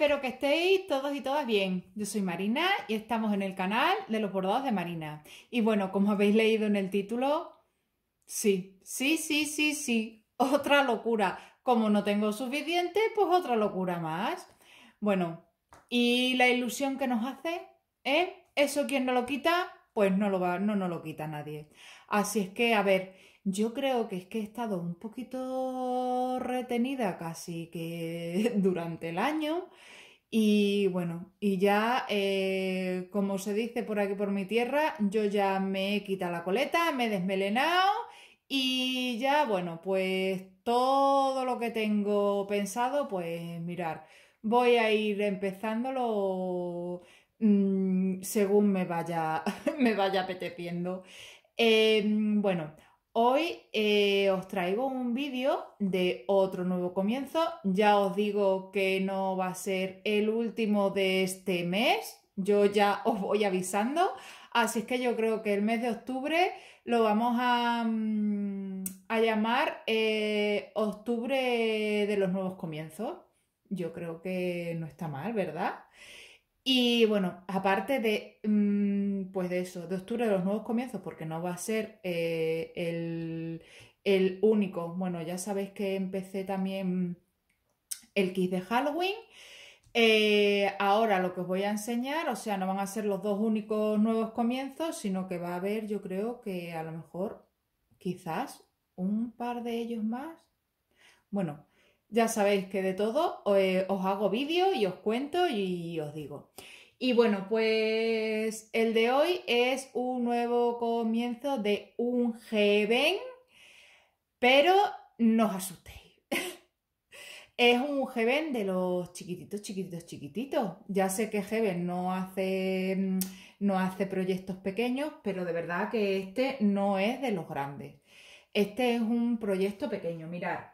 espero que estéis todos y todas bien. Yo soy Marina y estamos en el canal de los bordados de Marina. Y bueno, como habéis leído en el título, sí, sí, sí, sí, sí, otra locura. Como no tengo suficiente, pues otra locura más. Bueno, y la ilusión que nos hace, ¿eh? Eso quien no lo quita, pues no lo va, no lo quita nadie. Así es que, a ver, yo creo que es que he estado un poquito retenida casi que durante el año y bueno, y ya eh, como se dice por aquí por mi tierra, yo ya me he quitado la coleta, me he desmelenado y ya bueno, pues todo lo que tengo pensado, pues mirar, voy a ir empezándolo mm, según me vaya, me vaya apeteciendo. Em, bueno, Hoy eh, os traigo un vídeo de otro nuevo comienzo. Ya os digo que no va a ser el último de este mes. Yo ya os voy avisando. Así es que yo creo que el mes de octubre lo vamos a, mm, llamar eh, octubre de los nuevos comienzos. Yo creo que no está mal, ¿verdad? Y bueno, aparte de, mm, pues de eso, de octubre de los nuevos comienzos, porque no va a ser eh, el, único. Bueno, ya sabéis que empecé también el kit de Halloween. Eh, ahora lo que os voy a enseñar, o sea, no van a ser los dos únicos nuevos comienzos, sino que va a haber, yo creo que a lo mejor, quizás, un par de ellos más. Bueno, ya sabéis que de todo eh, os hago vídeo y os cuento y os digo. Y bueno, pues el de hoy es un nuevo comienzo de un Geben, pero no os asustéis. es un Geben de los chiquititos, chiquititos, chiquititos. Ya sé que Geben no hace, no hace proyectos pequeños, pero de verdad que este no es de los grandes. Este es un proyecto pequeño, mirad.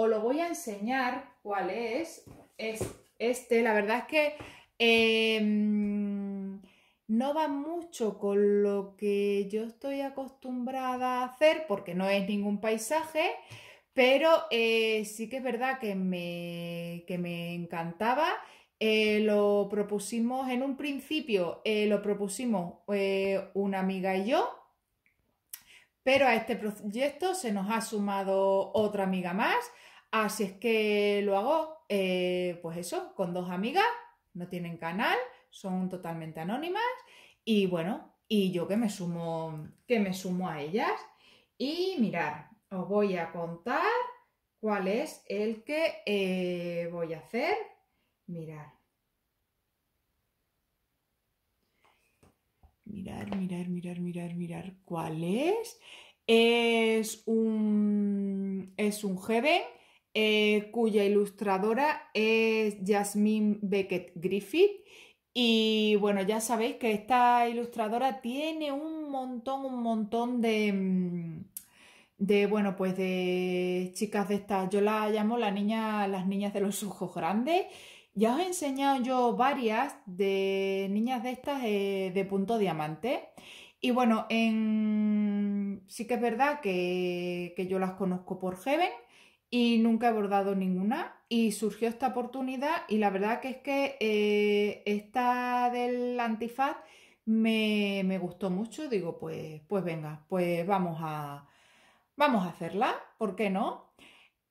Os lo voy a enseñar cuál es. Es este, la verdad es que em, no va mucho con lo que yo estoy acostumbrada a hacer porque no es ningún paisaje, pero eh, sí que es verdad que me, encantaba. Eh, lo propusimos en un principio, eh, lo propusimos una amiga y yo, pero a este proyecto se nos ha sumado otra amiga más. Así es que lo hago, eh, pues eso, con dos amigas, no tienen canal, son totalmente anónimas y bueno, y yo que me sumo, que me sumo a ellas. Y mirar, os voy a contar cuál es el que eh, voy a hacer. Mirar. Mirar, mirar, mirar, mirar, mirar cuál es. Es un, es un Heaven eh, cuya ilustradora es Jasmine Beckett Griffith. Y bueno, ya sabéis que esta ilustradora tiene un montón, un montón de, mm, de bueno, pues de chicas de estas. Yo las llamo la niña, las niñas de los ojos grandes. Ya os he enseñado yo varias de niñas de estas eh, de punto diamante. Y bueno, en... sí que es verdad que, que yo las conozco por Heaven y nunca he bordado ninguna y surgió esta oportunidad y la verdad que es que eh, esta del antifaz me, gustó mucho, digo pues, pues venga, pues vamos a, vamos a hacerla, ¿por qué no?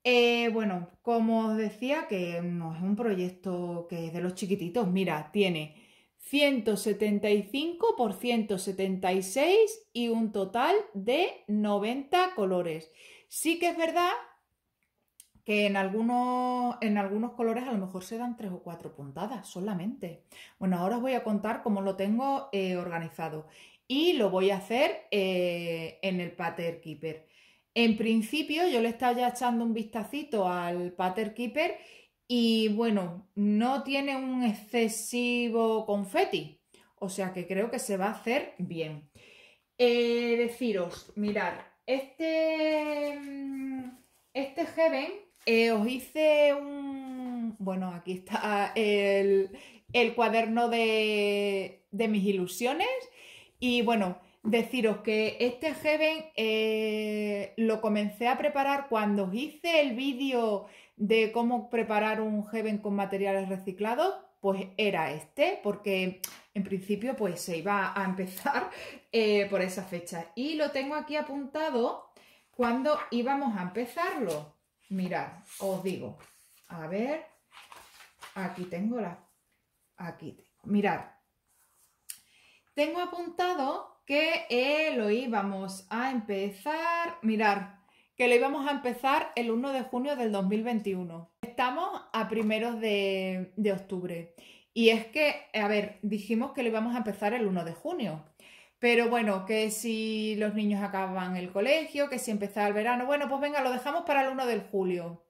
Eh, bueno, como os decía que es un proyecto que es de los chiquititos, mira, tiene 175 por 176 y un total de 90 colores. Sí que es verdad que en algunos, en algunos colores a lo mejor se dan tres o cuatro puntadas solamente. Bueno, ahora os voy a contar cómo lo tengo eh, organizado y lo voy a hacer eh, en el Pattern Keeper. En principio yo le estaba ya echando un vistacito al Pattern Keeper y bueno, no tiene un excesivo confeti, o sea que creo que se va a hacer bien. Eh, deciros, mirar, este, mm, este Heaven eh, os hice un. Bueno, aquí está el, cuaderno de, mis ilusiones. Y bueno, deciros que este Heaven eh, lo comencé a preparar cuando os hice el vídeo de cómo preparar un Heaven con materiales reciclados. Pues era este, porque en principio pues se iba a empezar eh, por esa fecha. Y lo tengo aquí apuntado cuando íbamos a empezarlo. Mirad, os digo. A ver, aquí tengo la... Aquí tengo. Mirad. Tengo apuntado que eh, lo íbamos a empezar... Mirad, que lo íbamos a empezar el 1 de junio del 2021. Estamos a primeros de, de octubre. Y es que, a ver, dijimos que lo íbamos a empezar el 1 de junio. Pero bueno, que si los niños acaban el colegio, que si empezaba el verano, bueno, pues venga, lo dejamos para el 1 de julio.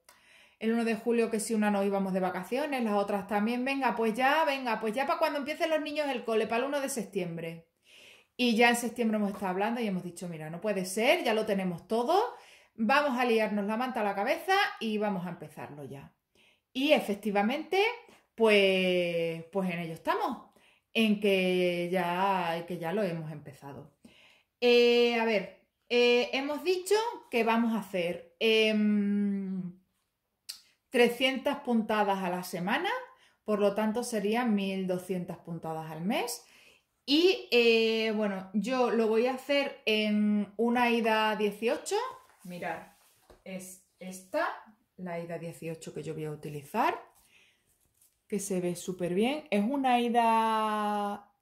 El 1 de julio que si una no íbamos de vacaciones, las otras también, venga, pues ya, venga, pues ya para cuando empiecen los niños el cole, para el 1 de septiembre. Y ya en septiembre hemos estado hablando y hemos dicho, mira, no puede ser, ya lo tenemos todo, vamos a liarnos la manta a la cabeza y vamos a empezarlo ya. Y efectivamente, pues, pues en ello estamos en que ya, que ya lo hemos empezado. Eh, a ver, eh, hemos dicho que vamos a hacer 300 em, puntadas a la semana, por lo tanto serían 1200 puntadas al mes. Y eh, bueno, yo lo voy a hacer en una ida 18. Mirad, es esta, la ida 18 que yo voy a utilizar que se ve súper bien. Es una ida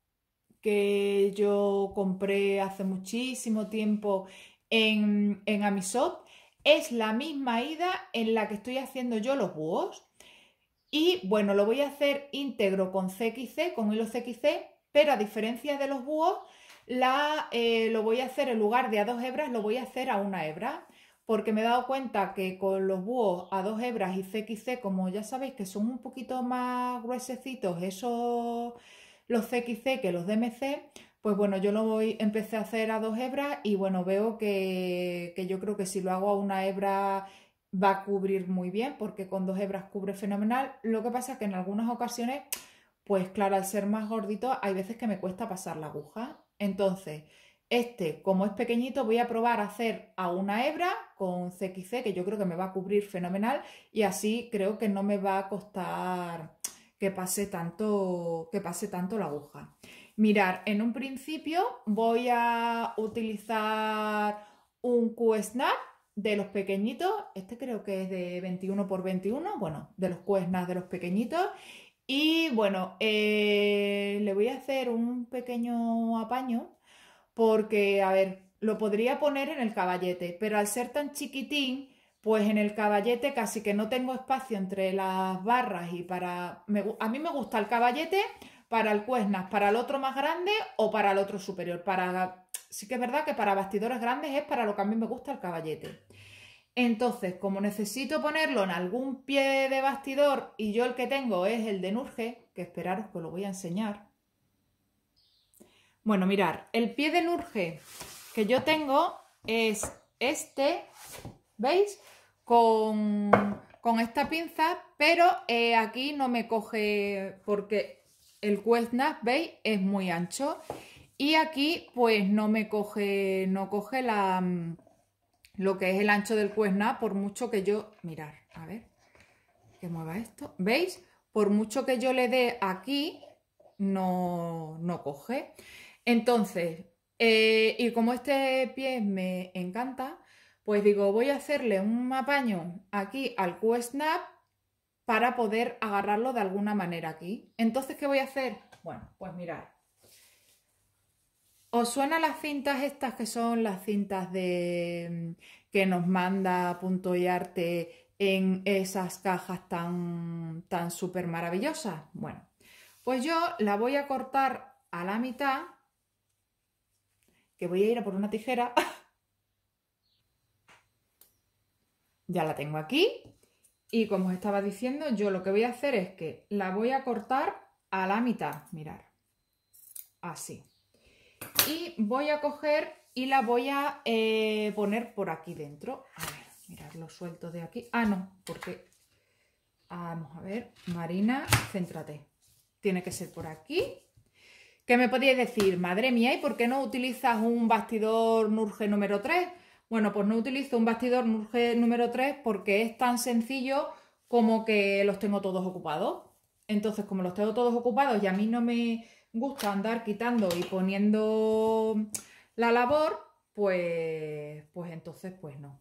que yo compré hace muchísimo tiempo en, en Es la misma ida en la que estoy haciendo yo los búhos. Y bueno, lo voy a hacer íntegro con CXC, con hilo CXC, pero a diferencia de los búhos, la, eh, lo voy a hacer en lugar de a dos hebras, lo voy a hacer a una hebra porque me he dado cuenta que con los búhos a dos hebras y CXC, como ya sabéis que son un poquito más gruesecitos esos los CXC que los DMC, pues bueno, yo lo voy, empecé a hacer a dos hebras y bueno, veo que, que yo creo que si lo hago a una hebra va a cubrir muy bien porque con dos hebras cubre fenomenal. Lo que pasa es que en algunas ocasiones, pues claro, al ser más gordito hay veces que me cuesta pasar la aguja. Entonces, este, como es pequeñito, voy a probar a hacer a una hebra con CXC, que yo creo que me va a cubrir fenomenal y así creo que no me va a costar que pase tanto, que pase tanto la aguja. Mirar, en un principio voy a utilizar un q de los pequeñitos, este creo que es de 21 por 21, bueno, de los q de los pequeñitos y bueno, eh, le voy a hacer un pequeño apaño porque, a ver, lo podría poner en el caballete, pero al ser tan chiquitín, pues en el caballete casi que no tengo espacio entre las barras y para... a mí me gusta el caballete para el cuesnas, para el otro más grande o para el otro superior. Para... Sí que es verdad que para bastidores grandes es para lo que a mí me gusta el caballete. Entonces, como necesito ponerlo en algún pie de bastidor y yo el que tengo es el de Nurge, que esperaros que lo voy a enseñar, bueno, mirar, el pie de nurge que yo tengo es este, ¿veis? Con, esta pinza, pero eh, aquí no me coge porque el cuesnap, ¿veis? Es muy ancho. Y aquí pues no me coge, no coge la, mm, lo que es el ancho del cuesnap, por mucho que yo, mirar, a ver, que mueva esto, ¿veis? Por mucho que yo le dé aquí, no, no coge. Entonces, eh, y como este pie me encanta, pues digo, voy a hacerle un mapaño aquí al q para poder agarrarlo de alguna manera aquí. Entonces, ¿qué voy a hacer? Bueno, pues mirad. ¿Os suenan las cintas estas que son las cintas de mm, que nos manda Punto y Arte en esas cajas tan, tan súper maravillosas? Bueno, pues yo la voy a cortar a la mitad que voy a ir a por una tijera. ya la tengo aquí. Y como os estaba diciendo, yo lo que voy a hacer es que la voy a cortar a la mitad. Mirar. Así. Y voy a coger y la voy a eh, poner por aquí dentro. A ver, mirad, lo suelto de aquí. Ah, no, porque... Vamos a ver, Marina, céntrate. Tiene que ser por aquí que me podíais decir, madre mía, ¿y por qué no utilizas un bastidor Nurge número 3? Bueno, pues no utilizo un bastidor Nurge número 3 porque es tan sencillo como que los tengo todos ocupados. Entonces, como los tengo todos ocupados y a mí no me gusta andar quitando y poniendo la labor, pues, pues entonces, pues no.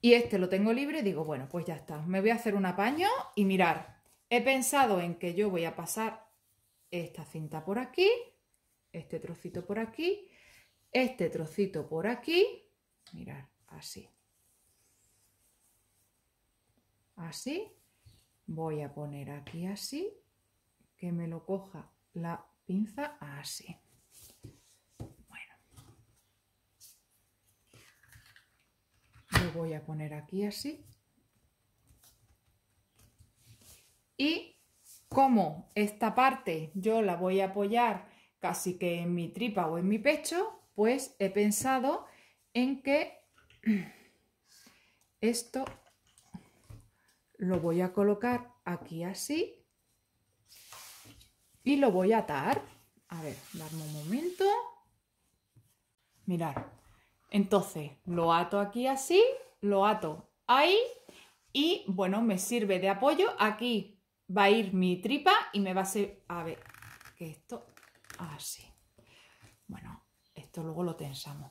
Y este lo tengo libre digo, bueno, pues ya está. Me voy a hacer un apaño y mirar. He pensado en que yo voy a pasar esta cinta por aquí, este trocito por aquí, este trocito por aquí, mirar así. Así, voy a poner aquí así, que me lo coja la pinza así. Bueno. Lo voy a poner aquí así. Y como esta parte yo la voy a apoyar casi que en mi tripa o en mi pecho, pues he pensado en que esto lo voy a colocar aquí así y lo voy a atar. A ver, darme un momento. Mirad, entonces lo ato aquí así, lo ato ahí y bueno, me sirve de apoyo aquí va a ir mi tripa y me va a ser... A ver, que esto... Así. Ah, bueno, esto luego lo tensamos.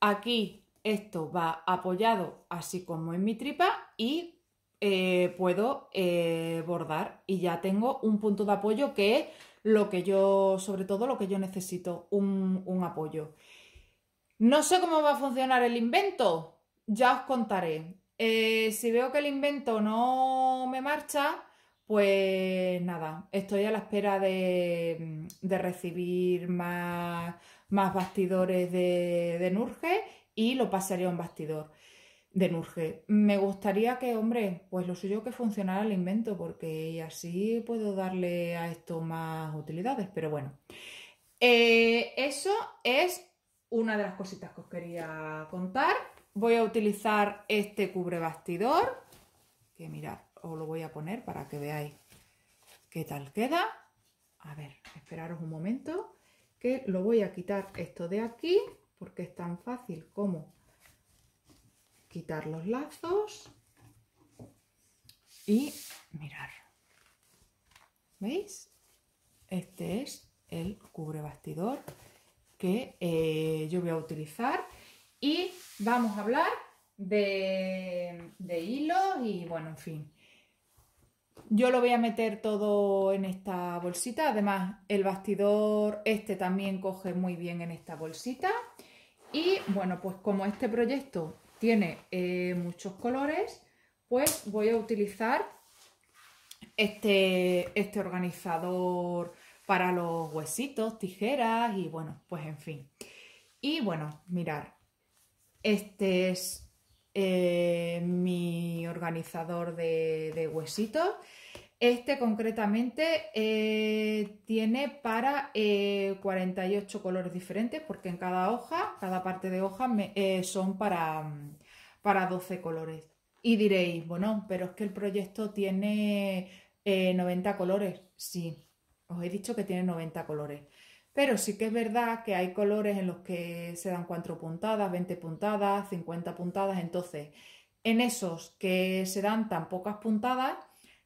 Aquí esto va apoyado así como en mi tripa y eh, puedo eh, bordar y ya tengo un punto de apoyo que es lo que yo, sobre todo lo que yo necesito, un, apoyo. No sé cómo va a funcionar el invento, ya os contaré. Eh, si veo que el invento no me marcha, pues nada, estoy a la espera de, recibir más, más, bastidores de, de Nurge y lo pasaría a un bastidor de Nurge. Me gustaría que, hombre, pues lo suyo que funcionara el invento, porque así puedo darle a esto más utilidades, pero bueno. Eh, eso es una de las cositas que os quería contar. Voy a utilizar este cubre bastidor, que mirad, os lo voy a poner para que veáis qué tal queda. A ver, esperaros un momento que lo voy a quitar esto de aquí porque es tan fácil como quitar los lazos y mirar. ¿Veis? Este es el cubre bastidor que eh, yo voy a utilizar y vamos a hablar de, de hilos y bueno, en fin. Yo lo voy a meter todo en esta bolsita. Además, el bastidor este también coge muy bien en esta bolsita. Y bueno, pues como este proyecto tiene eh, muchos colores, pues voy a utilizar este, este organizador para los huesitos, tijeras y bueno, pues en fin. Y bueno, mirar, este es eh, mi organizador de, huesitos. Este concretamente eh, tiene para 48 eh, colores diferentes porque en cada hoja, cada parte de hoja son para, para 12 colores. Y diréis, bueno, pero es que el proyecto tiene 90 colores. Sí, os he dicho que tiene 90 colores. Pero sí que es verdad que hay colores en los que se dan 4 puntadas, 20 puntadas, 50 puntadas. Entonces, en esos que se dan tan pocas puntadas,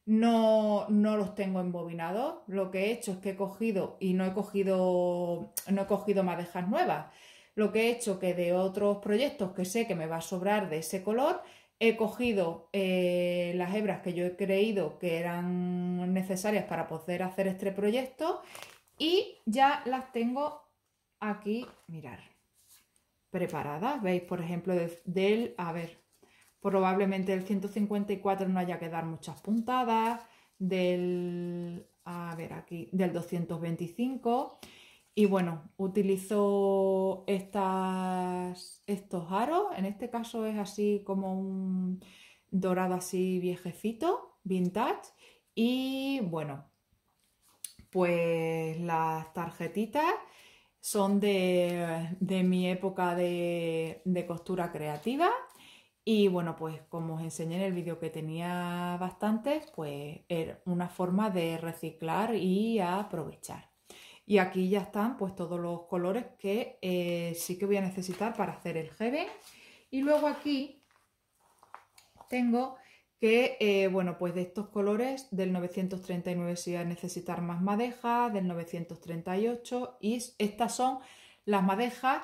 no, no, los tengo embobinados. Lo que he hecho es que he cogido y no he cogido, no he cogido madejas nuevas. Lo que he hecho que de otros proyectos que sé que me va a sobrar de ese color, he cogido eh, las hebras que yo he creído que eran necesarias para poder hacer este proyecto y ya las tengo aquí, mirar, preparadas. ¿Veis? Por ejemplo, del, a ver, probablemente el 154 no haya que dar muchas puntadas, del, a ver aquí, del 225. Y bueno, utilizo estas, estos aros, en este caso es así como un dorado así viejecito, vintage. Y bueno, pues las tarjetitas son de, mi época de, costura creativa y bueno, pues como os enseñé en el vídeo que tenía bastantes, pues era una forma de reciclar y aprovechar. Y aquí ya están pues todos los colores que eh, sí que voy a necesitar para hacer el jebe. Y luego aquí tengo que, eh, bueno, pues de estos colores, del 939 si voy a necesitar más madejas, del 938, y estas son las madejas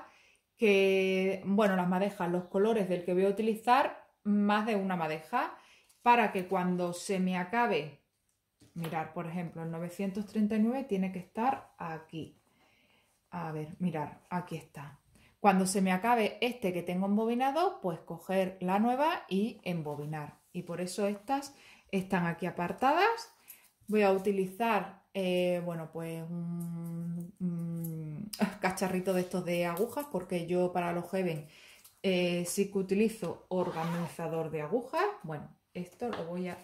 que, bueno, las madejas, los colores del que voy a utilizar, más de una madeja, para que cuando se me acabe, mirar, por ejemplo, el 939 tiene que estar aquí. A ver, mirar, aquí está. Cuando se me acabe este que tengo embobinado, pues coger la nueva y embobinar y por eso estas están aquí apartadas. Voy a utilizar, eh, bueno, pues un, cacharrito de estos de agujas porque yo para los Heaven eh, sí que utilizo organizador de agujas. Bueno, esto lo voy a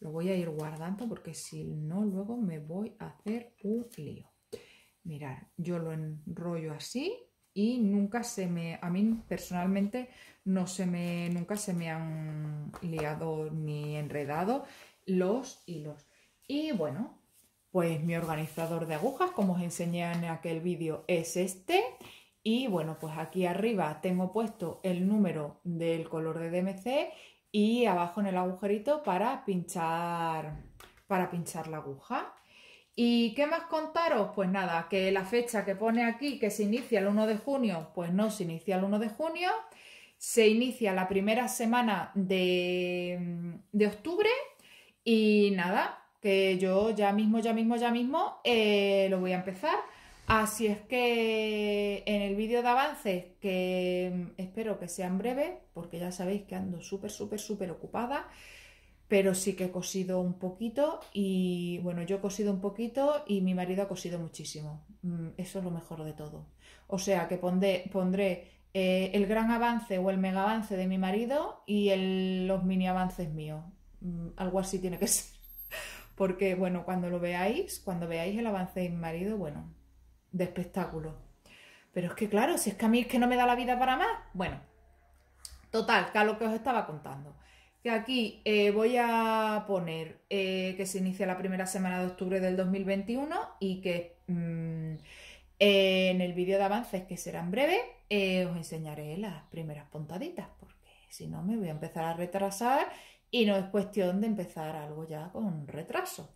lo voy a ir guardando porque si no luego me voy a hacer un lío. Mirar, yo lo enrollo así y nunca se me, a mí personalmente no se me, nunca se me han liado ni enredado los hilos. Y bueno, pues mi organizador de agujas, como os enseñé en aquel vídeo, es este. Y bueno, pues aquí arriba tengo puesto el número del color de DMC y abajo en el agujerito para pinchar, para pinchar la aguja. ¿Y qué más contaros? Pues nada, que la fecha que pone aquí, que se inicia el 1 de junio, pues no se inicia el 1 de junio, se inicia la primera semana de, mm, de octubre y nada, que yo ya mismo, ya mismo, ya mismo eh, lo voy a empezar. Así es que en el vídeo de avances, que mm, espero que sean breves, porque ya sabéis que ando súper, súper, súper ocupada, pero sí que he cosido un poquito y bueno, yo he cosido un poquito y mi marido ha cosido muchísimo. Mm, eso es lo mejor de todo. O sea que pondré, eh, el gran avance o el mega avance de mi marido y los mini avances míos. Mm, algo así tiene que ser. Porque bueno, cuando lo veáis, cuando veáis el avance de mi marido, bueno, de espectáculo. Pero es que claro, si es que a mí es que no me da la vida para más, bueno. Total, que es lo que os estaba contando que aquí eh, voy a poner eh, que se inicia la primera semana de octubre del 2021 y que mm, en el vídeo de avances, que será en breve, eh, os enseñaré las primeras puntaditas, porque si no me voy a empezar a retrasar y no es cuestión de empezar algo ya con retraso.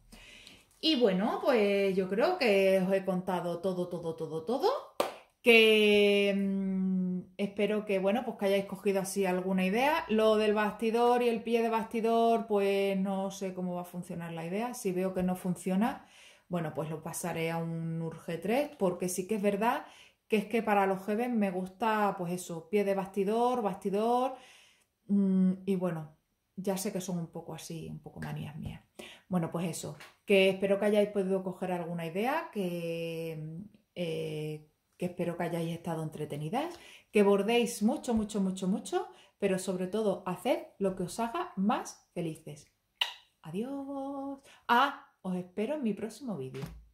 Y bueno, pues yo creo que os he contado todo, todo, todo, todo, que... Mm, espero que, bueno, pues que hayáis cogido así alguna idea. Lo del bastidor y el pie de bastidor, pues no sé cómo va a funcionar la idea. Si veo que no funciona, bueno, pues lo pasaré a un Urge 3, porque sí que es verdad que es que para los jóvenes me gusta, pues eso, pie de bastidor, bastidor, mm, y bueno, ya sé que son un poco así, un poco manías mías. Bueno, pues eso, que espero que hayáis podido coger alguna idea, que... Eh, que espero que hayáis estado entretenidas, que bordéis mucho, mucho, mucho, mucho, pero sobre todo haced lo que os haga más felices. Adiós. Ah, os espero en mi próximo vídeo.